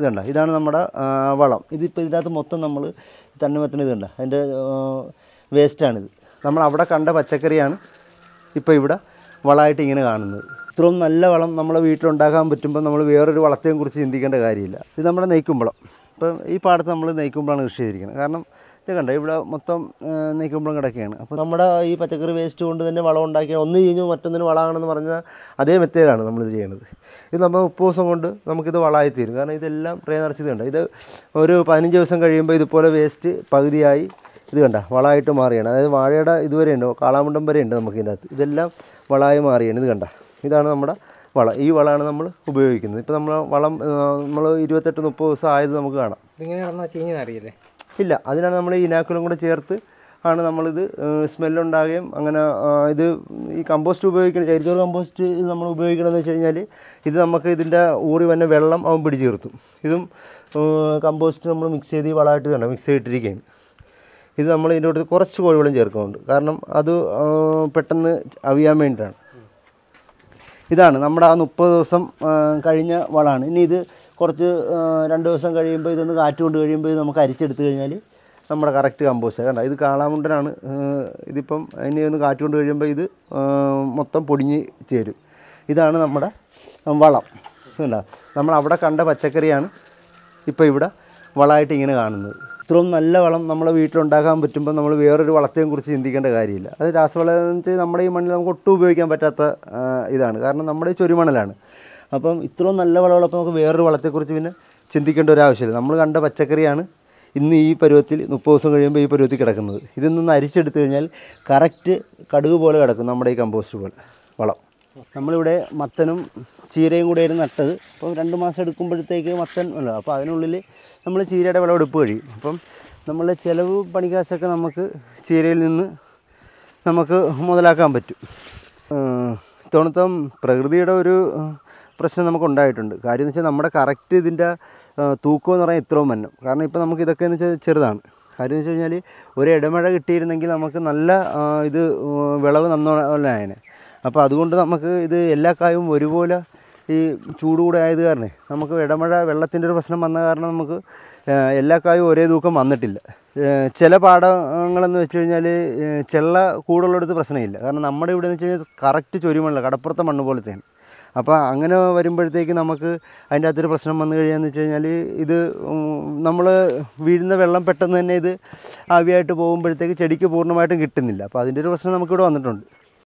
ഇതുണ്ട് ഇതാണ് നമ്മുടെ വളം ഇതിപ്പോൾ ഇതിനകത്ത് മൊത്തം നമ്മൾ തന്നുമത്തിന് ഇതുണ്ട് അതിൻ്റെ വേസ്റ്റാണിത് നമ്മൾ അവിടെ കണ്ട പച്ചക്കറിയാണ് ഇപ്പോൾ ഇവിടെ വളമായിട്ട് ഇങ്ങനെ കാണുന്നത് ഇത്രയും നല്ല വളം നമ്മളെ വീട്ടിലുണ്ടാക്കാൻ പറ്റുമ്പോൾ നമ്മൾ വേറൊരു വളത്തെയും കുറിച്ച് ചിന്തിക്കേണ്ട കാര്യമില്ല ഇത് നമ്മുടെ നെയ്ക്കുമ്പളം ഇപ്പം ഈ പാടത്ത് നമ്മൾ നെയ്ക്കുമ്പോഴാണ് കൃഷി ചെയ്തിരിക്കുന്നത് കാരണം ഇത് കണ്ട ഇവിടെ മൊത്തം നീക്കുമ്പോഴും കിടക്കുകയാണ് അപ്പോൾ നമ്മുടെ ഈ പച്ചക്കറി വേസ്റ്റ് കൊണ്ട് തന്നെ വളം ഉണ്ടാക്കിയ ഒന്ന് കഴിഞ്ഞു മറ്റൊന്നിന് വളമാണെന്ന് പറഞ്ഞാൽ അതേ മെത്തേഡാണ് നമ്മളിത് ചെയ്യുന്നത് ഇത് നമ്മൾ മുപ്പത് ദിവസം കൊണ്ട് നമുക്കിത് വളമായി തീരും കാരണം ഇതെല്ലാം ട്രെയിൻ നിറച്ചത് കണ്ട ഇത് ഒരു പതിനഞ്ച് ദിവസം കഴിയുമ്പോൾ ഇതുപോലെ വേസ്റ്റ് പകുതിയായി ഇത് കണ്ട വളമായിട്ട് മാറിയാണ് അതായത് വാഴയുടെ ഇതുവരെ ഉണ്ട് കാളാമുണ്ടം വരെ ഉണ്ട് നമുക്ക് ഇതിനകത്ത് ഇതെല്ലാം വളമായി മാറിയാണ് ഇത് കണ്ട ഇതാണ് നമ്മുടെ വളം ഈ വളമാണ് നമ്മൾ ഉപയോഗിക്കുന്നത് ഇപ്പോൾ നമ്മൾ വളം നമ്മൾ ഇരുപത്തെട്ട് മുപ്പത് ദിവസം ആയത് നമുക്ക് കാണാം ഇങ്ങനെ കിടന്നാൽ ചീഞ്ഞ് അറിയില്ലേ ഇല്ല അതിനാണ് നമ്മൾ ഈ ഇനാക്കുലം കൂടെ ചേർത്ത് ആണ് നമ്മളിത് സ്മെല്ലുണ്ടാകുകയും അങ്ങനെ ഇത് ഈ കമ്പോസ്റ്റ് ഉപയോഗിക്കണം ചരിച്ചോറ് കമ്പോസ്റ്റ് നമ്മൾ ഉപയോഗിക്കണമെന്ന് വെച്ച് കഴിഞ്ഞാൽ ഇത് നമുക്ക് ഇതിൻ്റെ ഊറി വന്ന വെള്ളം അവൻ പിടിച്ചു നിർത്തും ഇതും കമ്പോസ്റ്റ് നമ്മൾ മിക്സ് ചെയ്ത് വളമായിട്ട് തന്നെ മിക്സ് ചെയ്തിട്ടിരിക്കുകയാണ് ഇത് നമ്മൾ ഇതിൻ്റെ അടുത്ത് കുറച്ച് കോഴിവെള്ളം ചേർക്കുന്നുണ്ട് കാരണം അത് പെട്ടെന്ന് അവിയാൻ വേണ്ടിയിട്ടാണ് ഇതാണ് നമ്മുടെ ആ മുപ്പത് ദിവസം കഴിഞ്ഞ വളമാണ് ഇനി ഇത് കുറച്ച് രണ്ട് ദിവസം കഴിയുമ്പോൾ ഇതൊന്ന് കാറ്റ് കൊണ്ട് കഴിയുമ്പോൾ ഇത് നമുക്ക് അരിച്ചെടുത്ത് കഴിഞ്ഞാൽ നമ്മുടെ കറക്റ്റ് കമ്പോസ്റ്റ് കണ്ട ഇത് കാളാമുണ്ടനാണ് ഇതിപ്പം അതിനെ ഒന്ന് കാറ്റ് കൊണ്ട് കഴിയുമ്പോൾ ഇത് മൊത്തം പൊടിഞ്ഞ് ചേരും ഇതാണ് നമ്മുടെ വളം അല്ല നമ്മൾ അവിടെ കണ്ട പച്ചക്കറിയാണ് ഇപ്പോൾ ഇവിടെ വളമായിട്ട് ഇങ്ങനെ കാണുന്നത് ഇത്രയും നല്ല വളം നമ്മളെ വീട്ടിലുണ്ടാക്കാൻ പറ്റുമ്പോൾ നമ്മൾ വേറൊരു വളത്തെയും കുറിച്ച് ചിന്തിക്കേണ്ട കാര്യമില്ല അത് രാസവളം എന്ന് വെച്ചാൽ നമ്മുടെ ഈ മണ്ണിൽ നമുക്ക് ഒട്ടും ഉപയോഗിക്കാൻ പറ്റാത്ത ഇതാണ് കാരണം നമ്മുടെ ഈ ചൊരുമണലാണ് അപ്പം ഇത്രയും നല്ല വളമുള്ളപ്പോൾ നമുക്ക് വേറൊരു വളത്തെക്കുറിച്ച് പിന്നെ ചിന്തിക്കേണ്ട ഒരു ആവശ്യമില്ല നമ്മൾ കണ്ട പച്ചക്കറിയാണ് ഇന്ന് ഈ പരുവത്തിൽ മുപ്പത് ദിവസം കഴിയുമ്പോൾ ഈ പരുവത്തിൽ കിടക്കുന്നത് ഇതിൽ നിന്ന് അരിച്ചെടുത്തു കഴിഞ്ഞാൽ കറക്റ്റ് കടുക് പോലെ കിടക്കും നമ്മുടെ ഈ കമ്പോസ്റ്റ് പോലെ വളം നമ്മളിവിടെ മത്തനും ചീരയും ആയിരുന്നു നട്ടത് അപ്പം രണ്ട് മാസം എടുക്കുമ്പോഴത്തേക്ക് മത്തൻ ഉണ്ട് അപ്പോൾ അതിനുള്ളിൽ നമ്മൾ ചീരയുടെ വിളവെടുപ്പ് കഴിയും അപ്പം നമ്മളുടെ ചിലവ് പണിക്കാശൊക്കെ നമുക്ക് ചീരയിൽ നിന്ന് നമുക്ക് മുതലാക്കാൻ പറ്റും ഇത്തവണത്തം പ്രകൃതിയുടെ ഒരു പ്രശ്നം നമുക്ക് ഉണ്ടായിട്ടുണ്ട് കാര്യം എന്ന് വെച്ചാൽ നമ്മുടെ കറക്റ്റ് ഇതിൻ്റെ തൂക്കം എന്ന് പറഞ്ഞാൽ ഇത്രയും മന്നം കാരണം ഇപ്പോൾ നമുക്ക് ഇതൊക്കെ എന്ന് വെച്ചാൽ ചെറുതാണ് കാര്യം എന്ന് വെച്ച് കഴിഞ്ഞാൽ ഒരു ഇടമഴ കിട്ടിയിരുന്നെങ്കിൽ നമുക്ക് നല്ല ഇത് വിളവ് നന്നോലെ അതിന് അപ്പോൾ അതുകൊണ്ട് നമുക്ക് ഇത് എല്ലാ കായും ഒരുപോലെ ഈ ചൂട് കൂടെ ആയത് കാരണം നമുക്ക് ഇടമഴ വെള്ളത്തിൻ്റെ ഒരു പ്രശ്നം വന്ന കാരണം നമുക്ക് എല്ലാ കായും ഒരേ തൂക്കം വന്നിട്ടില്ല ചില പാടങ്ങളെന്ന് വെച്ച് കഴിഞ്ഞാൽ ചെള്ള കൂടുള്ളിടത്ത് പ്രശ്നമില്ല കാരണം നമ്മുടെ ഇവിടെ എന്ന് വെച്ച് കഴിഞ്ഞാൽ കറക്റ്റ് ചൊരിമണ്ണ കടപ്പുറത്തെ മണ്ണ് പോലത്തെയാണ് അപ്പോൾ അങ്ങനെ വരുമ്പോഴത്തേക്ക് നമുക്ക് അതിൻ്റെ അകത്തൊരു പ്രശ്നം വന്നു കഴിയാന്ന് വെച്ച് കഴിഞ്ഞാൽ ഇത് നമ്മൾ വീഴുന്ന വെള്ളം പെട്ടെന്ന് തന്നെ ഇത് ആവിയായിട്ട് പോകുമ്പോഴത്തേക്ക് ചെടിക്ക് പൂർണ്ണമായിട്ടും കിട്ടുന്നില്ല അപ്പോൾ അതിൻ്റെ ഒരു പ്രശ്നം നമുക്കിവിടെ വന്നിട്ടുണ്ട്